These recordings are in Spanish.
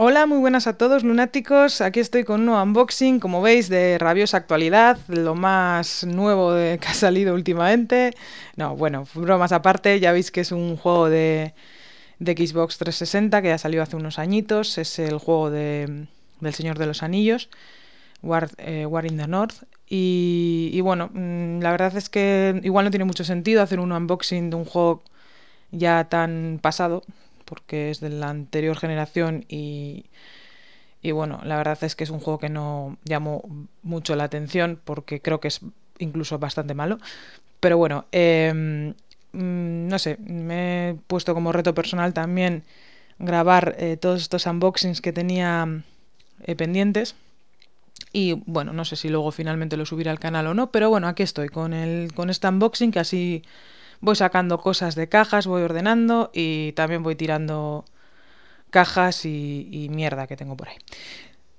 Hola, muy buenas a todos lunáticos. Aquí estoy con un unboxing, como veis, de rabiosa actualidad, lo más nuevo que ha salido últimamente. No, bueno, bromas aparte, ya veis que es un juego de, de Xbox 360 que ya salió hace unos añitos. Es el juego de, del Señor de los Anillos. Eh, War, in the North. Y, bueno, mm, la verdad es que igual no tiene mucho sentido hacer un unboxing de un juego ya tan pasado, porque es de la anterior generación y, bueno, la verdad es que es un juego que no llamó mucho la atención porque creo que es incluso bastante malo. Pero bueno, em, mm, no sé, me he puesto como reto personal también grabar eh, todos estos unboxings que tenía eh, pendientes y bueno, no sé si luego finalmente lo subiré al canal o no, pero bueno, aquí estoy con, el, con este unboxing que así voy sacando cosas de cajas, voy ordenando y también voy tirando cajas y, mierda que tengo por ahí.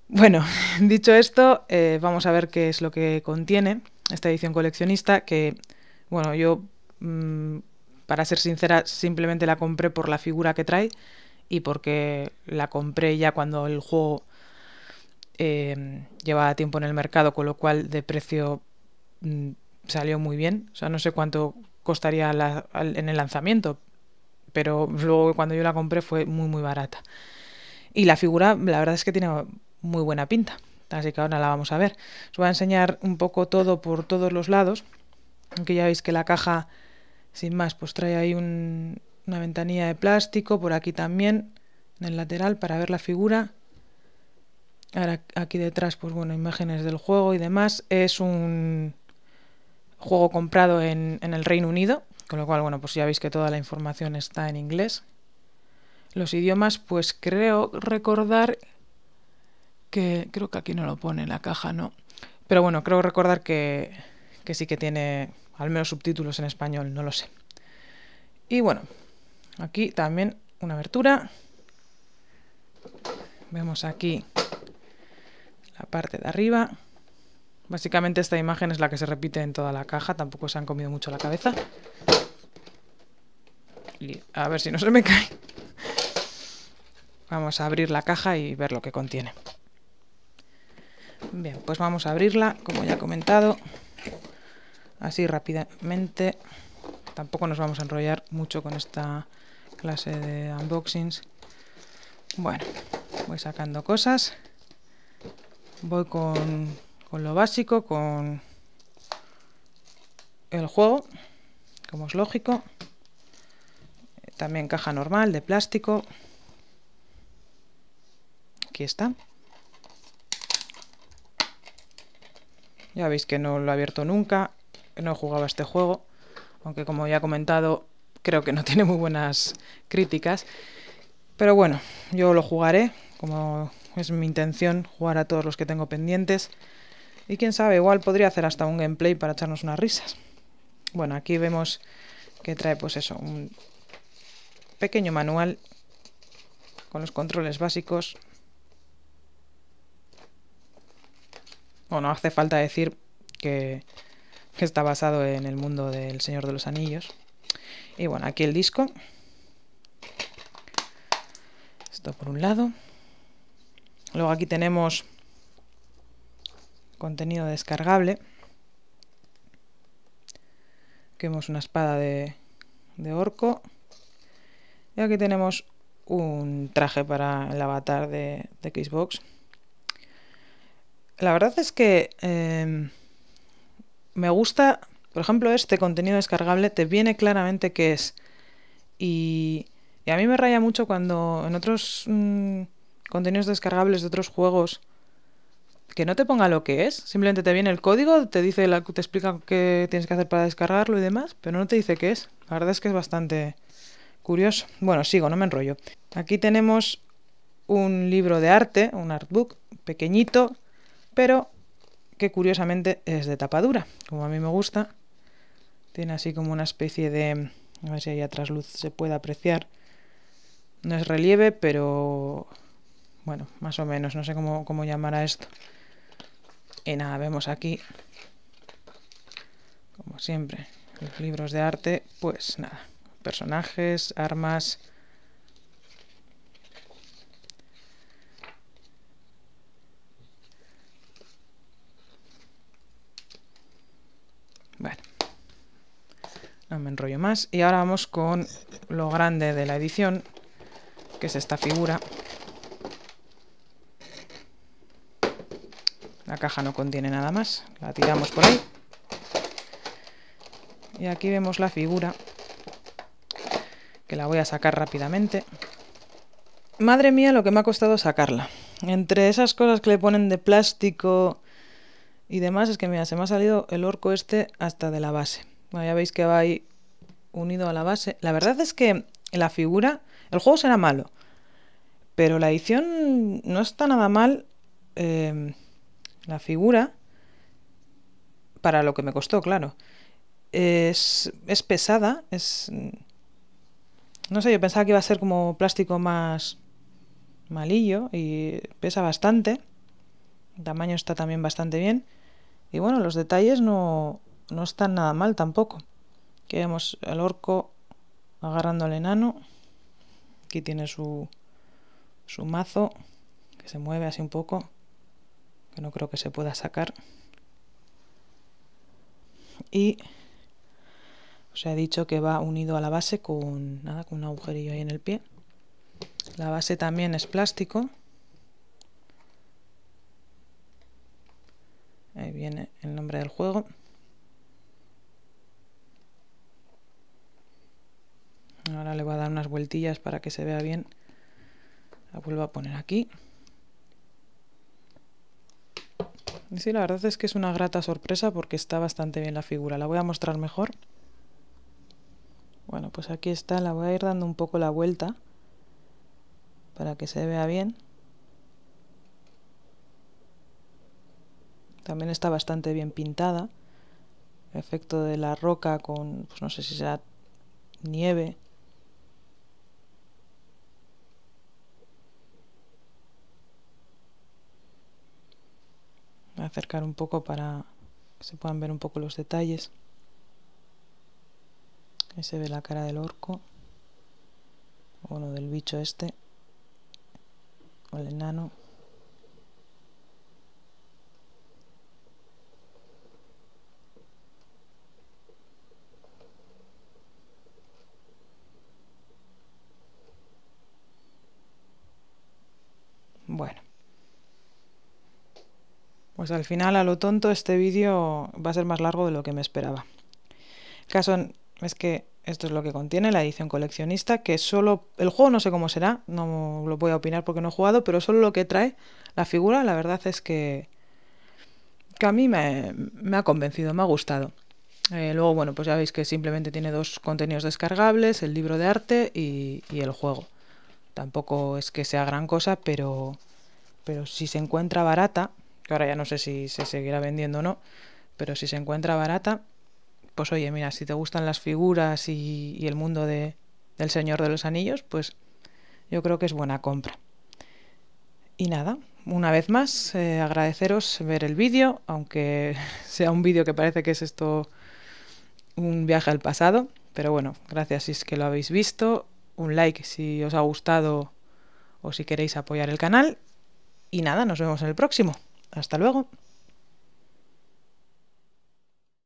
Bueno, dicho esto, eh, vamos a ver qué es lo que contiene esta edición coleccionista, que, bueno, yo, mm, para ser sincera, simplemente la compré por la figura que trae y porque la compré ya cuando el juego Em, llevaba tiempo en el mercado, con lo cual de precio mm, salió muy bien. O sea, no sé cuánto costaría en el lanzamiento, pero luego cuando yo la compré fue muy, muy barata. Y la figura, la verdad es que tiene muy buena pinta. Así que ahora la vamos a ver. Os voy a enseñar un poco todo por todos los lados. Aunque ya veis que la caja, sin más, pues trae ahí una ventanilla de plástico. Por aquí también, en el lateral, para ver la figura. Ahora aquí detrás, pues bueno, imágenes del juego y demás. Es un juego comprado en, el Reino Unido, con lo cual, bueno, pues ya veis que toda la información está en inglés. Los idiomas, pues creo recordar que creo que aquí no lo pone la caja, ¿no? Pero bueno, creo recordar que, que sí que tiene al menos subtítulos en español, no lo sé. Y bueno, aquí también una abertura. Vemos aquí la parte de arriba. Básicamente esta imagen es la que se repite en toda la caja, tampoco se han comido mucho la cabeza. Y a ver si no se me cae. Vamos a abrir la caja y ver lo que contiene. Bien, pues vamos a abrirla, como ya he comentado, así rápidamente. Tampoco nos vamos a enrollar mucho con esta clase de unboxings. Bueno, voy sacando cosas voy con, lo básico, con el juego, como es lógico. También caja normal de plástico. Aquí está. Ya veis que no lo he abierto nunca, no he jugado este juego, aunque como ya he comentado, creo que no tiene muy buenas críticas. Pero bueno, yo lo jugaré, como es mi intención jugar a todos los que tengo pendientes. Y quién sabe, igual podría hacer hasta un gameplay para echarnos unas risas. Bueno, aquí vemos que trae pues eso, un pequeño manual con los controles básicos. Bueno, hace falta decir que, que está basado en el mundo del Señor de los Anillos. Y bueno, aquí el disco. Esto por un lado. Luego aquí tenemos contenido descargable. Aquí vemos una espada de, orco. Y aquí tenemos un traje para el avatar de, Xbox. La verdad es que em, me gusta, por ejemplo, este contenido descargable, te viene claramente qué es. Y, a mí me raya mucho cuando en otros... Mm, contenidos descargables de otros juegos. Que no te ponga lo que es, simplemente te viene el código, te dice la, te explica qué tienes que hacer para descargarlo y demás, pero no te dice qué es. La verdad es que es bastante curioso. Bueno, sigo, no me enrollo. Aquí tenemos un libro de arte, un artbook pequeñito, pero que curiosamente es de tapadura, como a mí me gusta. Tiene así como una especie de... A ver si ahí atrás luz se puede apreciar. No es relieve, pero bueno, más o menos, no sé cómo, llamar a esto. Y nada, vemos aquí, como siempre, los libros de arte, pues nada, personajes, armas... Bueno, no me enrollo más. Y ahora vamos con lo grande de la edición, que es esta figura. La caja no contiene nada más. La tiramos por ahí. Y aquí vemos la figura, que la voy a sacar rápidamente. Madre mía, lo que me ha costado sacarla. Entre esas cosas que le ponen de plástico y demás, es que mira, se me ha salido el orco este hasta de la base. Bueno, ya veis que va ahí unido a la base. La verdad es que la figura, el juego será malo, pero la edición no está nada mal. Eh la figura, para lo que me costó, claro. Es, es pesada, es... Mm, no sé, yo pensaba que iba a ser como plástico más malillo y pesa bastante. El tamaño está también bastante bien. Y bueno, los detalles no, no están nada mal tampoco. Aquí vemos al orco agarrando al enano. Aquí tiene su, su mazo que se mueve así un poco no creo que se pueda sacar. Y os he dicho que va unido a la base con, nada, con un agujerillo ahí en el pie. La base también es plástico. Ahí viene el nombre del juego. Ahora le voy a dar unas vueltillas para que se vea bien. La vuelvo a poner aquí. Sí, la verdad es que es una grata sorpresa porque está bastante bien la figura. La voy a mostrar mejor. Bueno, pues aquí está, la voy a ir dando un poco la vuelta para que se vea bien. También está bastante bien pintada. efecto de la roca con, pues no sé si sea nieve acercar un poco para que se puedan ver un poco los detalles. Ahí se ve la cara del orco, bueno, del bicho este, o el enano. Bueno. Pues al final, a lo tonto, este vídeo va a ser más largo de lo que me esperaba. caso es que esto es lo que contiene la edición coleccionista, que solo... El juego no sé cómo será, no lo voy a opinar porque no he jugado, pero solo lo que trae la figura, la verdad es que... que a mí me, ha convencido, me ha gustado. Eh, luego, bueno, pues ya veis que simplemente tiene dos contenidos descargables, el libro de arte y, y el juego. Tampoco es que sea gran cosa, pero, pero si se encuentra barata, que ahora ya no sé si se seguirá vendiendo o no, pero si se encuentra barata, pues oye, mira, si te gustan las figuras y, el mundo de, del Señor de los Anillos, pues yo creo que es buena compra. Y nada, una vez más, eh, agradeceros ver el vídeo, aunque sea un vídeo que parece que es esto un viaje al pasado. Pero bueno, gracias si es que lo habéis visto. Un like si os ha gustado o si queréis apoyar el canal. Y nada, nos vemos en el próximo. Hasta luego.